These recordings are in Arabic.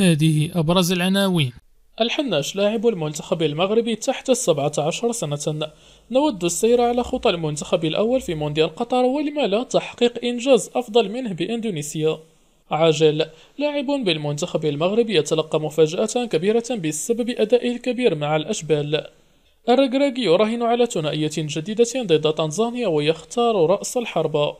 هذه أبرز العناوين الحناش لاعب المنتخب المغربي تحت السبعة عشر سنة نود السير على خطى المنتخب الأول في مونديال قطر ولما لا تحقيق إنجاز أفضل منه بإندونيسيا عاجل لاعب بالمنتخب المغربي يتلقى مفاجأة كبيرة بسبب أدائه الكبير مع الأشبال الرجراجي يراهن على ثنائية جديدة ضد تنزانيا ويختار رأس الحربة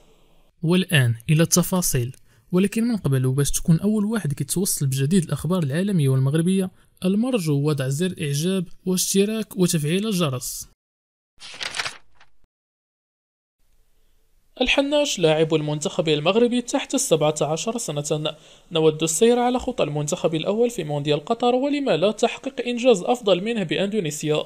والآن إلى التفاصيل ولكن من قبل وباش تكون أول واحد كيتوصل بجديد الأخبار العالمية والمغربية المرجو وضع زر إعجاب واشتراك وتفعيل الجرس الحناش لاعب المنتخب المغربي تحت السبعة عشر سنة نود السير على خطى المنتخب الأول في مونديال قطر ولما لا تحقق إنجاز أفضل منه بأندونيسيا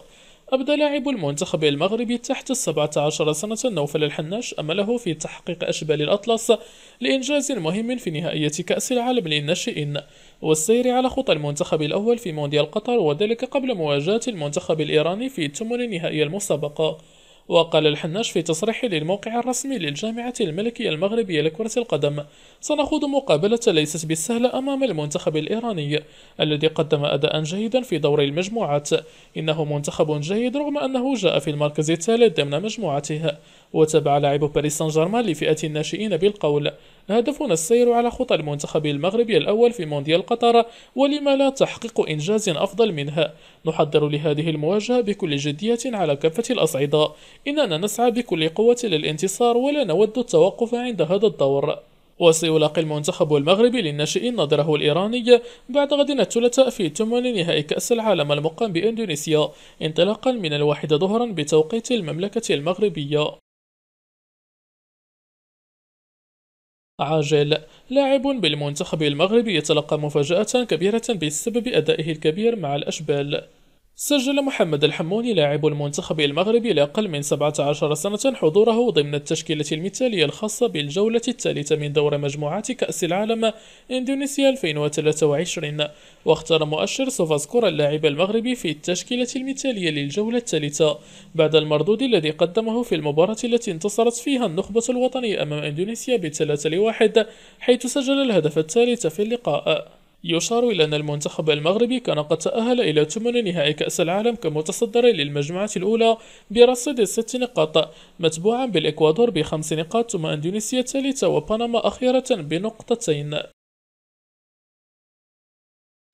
أبدى لاعب المنتخب المغربي تحت 17 سنة نوفل الحناش أمله في تحقيق أشبال الأطلس لإنجاز مهم في نهائية كأس العالم للناشئين والسير على خطى المنتخب الأول في مونديال قطر وذلك قبل مواجهة المنتخب الإيراني في تمن نهائي المسابقة وقال الحناش في تصريح للموقع الرسمي للجامعة الملكية المغربية لكرة القدم سنخوض مقابلة ليست بالسهلة أمام المنتخب الإيراني الذي قدم أداء جيدا في دور المجموعات إنه منتخب جيد رغم أنه جاء في المركز الثالث ضمن مجموعته وتابع لاعب باريس سان جيرمان لفئة الناشئين بالقول هدفنا السير على خطى المنتخب المغربي الأول في مونديال قطر ولما لا تحقيق إنجاز أفضل منها نحضر لهذه المواجهة بكل جدية على كافة الأصعدة إننا نسعى بكل قوة للانتصار ولا نود التوقف عند هذا الدور وسيلاقي المنتخب المغربي للناشئين نظره الإيراني بعد غد الثلاثاء في ثمن نهائي كأس العالم المقام بإندونيسيا انطلاقا من الواحدة ظهرا بتوقيت المملكة المغربية عاجل لاعب بالمنتخب المغربي يتلقى مفاجأة كبيرة بسبب أدائه الكبير مع الأشبال سجل محمد الحموني لاعب المنتخب المغربي لأقل من 17 سنة حضوره ضمن التشكيلة المثالية الخاصة بالجولة الثالثة من دور مجموعات كأس العالم إندونيسيا 2023 واختار مؤشر سوفاسكور اللاعب المغربي في التشكيلة المثالية للجولة الثالثة بعد المردود الذي قدمه في المباراة التي انتصرت فيها النخبة الوطنية أمام إندونيسيا بثلاثة لواحد حيث سجل الهدف الثالث في اللقاء يشار إلى أن المنتخب المغربي كان قد تأهل إلى ثمن نهائي كأس العالم كمتصدر للمجموعة الأولى برصيد ست نقاط متبوعا بالإكوادور بخمس نقاط ثم أندونيسيا الثالثة وبنما أخيرة بنقطتين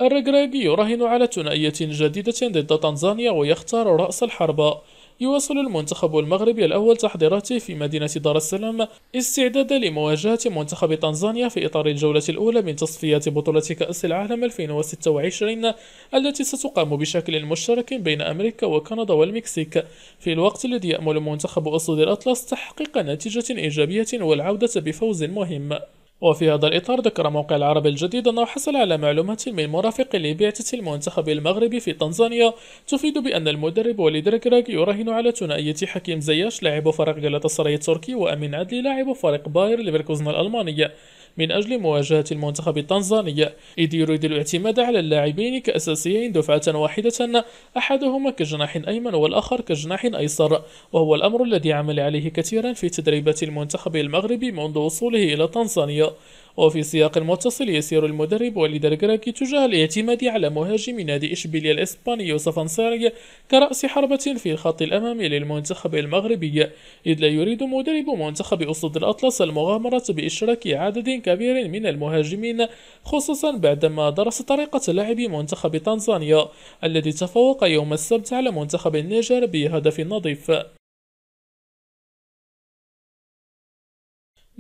الرجراجي يراهن على ثنائية جديدة ضد تنزانيا ويختار رأس الحربة يواصل المنتخب المغربي الأول تحضيراته في مدينة دار السلام استعدادا لمواجهة منتخب تنزانيا في إطار الجولة الأولى من تصفيات بطولة كأس العالم 2026 التي ستقام بشكل مشترك بين أمريكا وكندا والمكسيك في الوقت الذي يأمل منتخب أسود الأطلس تحقيق نتيجة إيجابية والعودة بفوز مهم وفي هذا الإطار ذكر موقع العرب الجديد أنه حصل على معلومات من مرافق لبعثة المنتخب المغربي في تنزانيا تفيد بأن المدرب وليد ركراك يراهن على ثنائية حكيم زياش لاعب فريق جلطة التركي وأمين عدلي لاعب فريق باير ليفركوزن الألمانية من أجل مواجهة المنتخب التنزاني إذ يريد الاعتماد على اللاعبين كأساسيين دفعة واحدة أحدهما كجناح أيمن والآخر كجناح أيسر وهو الأمر الذي عمل عليه كثيرا في تدريبات المنتخب المغربي منذ وصوله إلى تنزانيا وفي سياق متصل يسير المدرب وليد الكراكي تجاه الاعتماد على مهاجم نادي إشبيلية الإسباني يوسف أنصاري كرأس حربة في الخط الأمامي للمنتخب المغربي إذ لا يريد مدرب منتخب أسود الأطلس المغامرة بإشراك عدد كبير من المهاجمين خصوصا بعدما درس طريقة لعب منتخب تنزانيا الذي تفوق يوم السبت على منتخب النيجر بهدف نظيف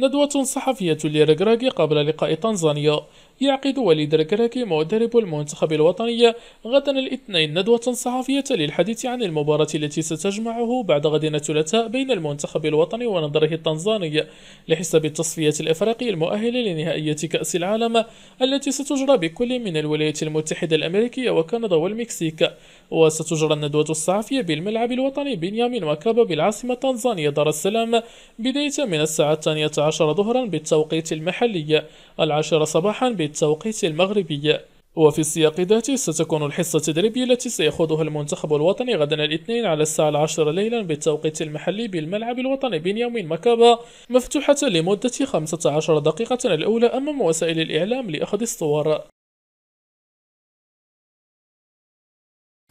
ندوة صحفية لركراكي قبل لقاء تنزانيا يعقد وليد ركراكي مدرب المنتخب الوطني غدا الاثنين ندوة صحفية للحديث عن المباراة التي ستجمعه بعد غد الثلاثاء بين المنتخب الوطني ونظره التنزاني لحساب التصفية الإفريقي المؤهل لنهائية كأس العالم التي ستجرى بكل من الولايات المتحدة الأمريكية وكندا والمكسيك وستجرى الندوة الصحفية بالملعب الوطني بنيامين مكابا بالعاصمة تنزانيا دار السلام بداية من الساعة الثانية العاشرة ظهرا بالتوقيت المحلي العاشرة صباحا بالتوقيت المغربي وفي السياق ذاته ستكون الحصة التدريبية التي سيخوضها المنتخب الوطني غدا الاثنين على الساعة العاشرة ليلا بالتوقيت المحلي بالملعب الوطني بنيامين مكابا مفتوحة لمدة 15 دقيقة الأولى أمام وسائل الإعلام لأخذ الصور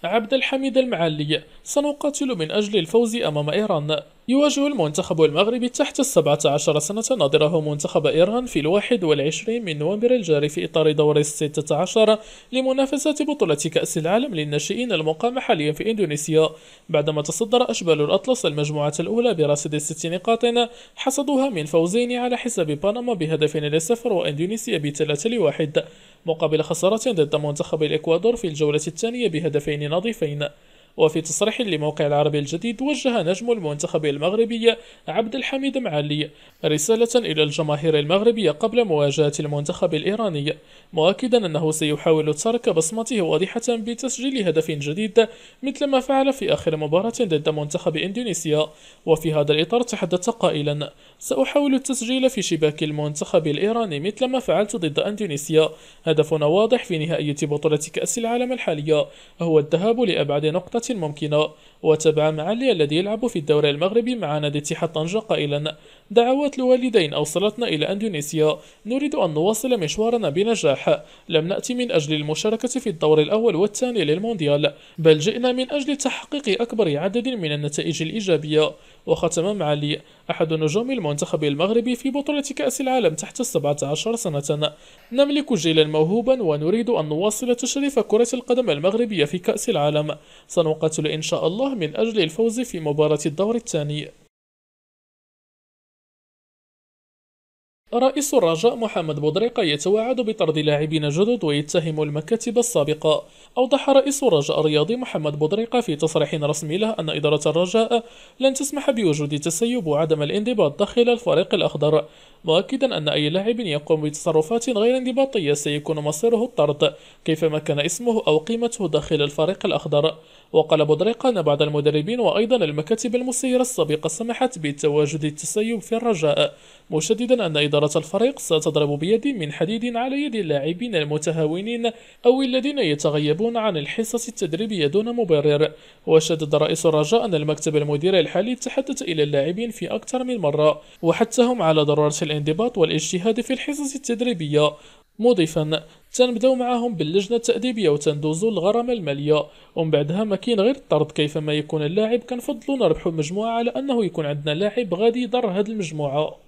عبد الحميد المعلي سنقاتل من أجل الفوز أمام إيران يواجه المنتخب المغربي تحت ال 17 سنة ناظره منتخب إيران في الواحد والعشرين من نوفمبر الجاري في إطار دور الستة عشر لمنافسة بطولة كأس العالم للناشئين المقام حاليا في إندونيسيا بعدما تصدر أشبال الأطلس المجموعة الأولى برصيد ست نقاط حصدوها من فوزين على حساب بنما بهدفين لصفر وإندونيسيا بثلاثة لواحد مقابل خسارة ضد منتخب الإكوادور في الجولة الثانية بهدفين نظيفين وفي تصريح لموقع العربي الجديد وجه نجم المنتخب المغربي عبد الحميد معلي رسالة إلى الجماهير المغربية قبل مواجهة المنتخب الإيراني مؤكدا أنه سيحاول ترك بصمته واضحة بتسجيل هدف جديد مثل ما فعل في آخر مباراة ضد منتخب إندونيسيا وفي هذا الإطار تحدث قائلا سأحاول التسجيل في شباك المنتخب الإيراني مثل ما فعلت ضد أندونيسيا هدفنا واضح في نهائية بطولة كأس العالم الحالية هو الذهاب لأبعد نقطة ممكنه وتابع معالي الذي يلعب في الدوري المغربي مع نادي اتحاد طنجة قائلا دعوات الوالدين أوصلتنا إلى أندونيسيا نريد أن نواصل مشوارنا بنجاح لم نأتي من أجل المشاركة في الدور الأول والثاني للمونديال بل جئنا من أجل تحقيق أكبر عدد من النتائج الإيجابية وختم معالي أحد نجوم المنتخب المغربي في بطولة كأس العالم تحت 17 سنة نملك جيلا موهوبا ونريد أن نواصل تشريف كرة القدم المغربية في كأس العالم سنقاتل إن شاء الله من أجل الفوز في مباراة الدور الثاني رئيس الرجاء محمد بودريقة يتوعد بطرد لاعبين جدد ويتهم المكاتب السابقة أوضح رئيس الرجاء الرياضي محمد بودريقة في تصريح رسمي له أن إدارة الرجاء لن تسمح بوجود تسيب وعدم الانضباط داخل الفريق الأخضر مؤكدا أن أي لاعب يقوم بتصرفات غير انضباطية سيكون مصيره الطرد كيفما كان اسمه أو قيمته داخل الفريق الأخضر وقال بودريق أن بعض المدربين وأيضا المكاتب المسيرة السابقة سمحت بتواجد التسيب في الرجاء مشددا أن إدارة الفريق ستضرب بيد من حديد على يد اللاعبين المتهاونين أو الذين يتغيبون عن الحصص التدريبية دون مبرر وشدد رئيس الرجاء أن المكتب المدير الحالي تحدث إلى اللاعبين في أكثر من مرة وحثهم على ضرورة الانضباط والاجتهاد في الحصص التدريبية مضيفا تنبداو معاهم باللجنه التاديبيه وتندوزو للغرامه الماليه ومن بعدها ما كاين غير الطرد كيفما يكون اللاعب كنفضلوا نربحوا المجموعه على انه يكون عندنا لاعب غادي يضر هاد المجموعه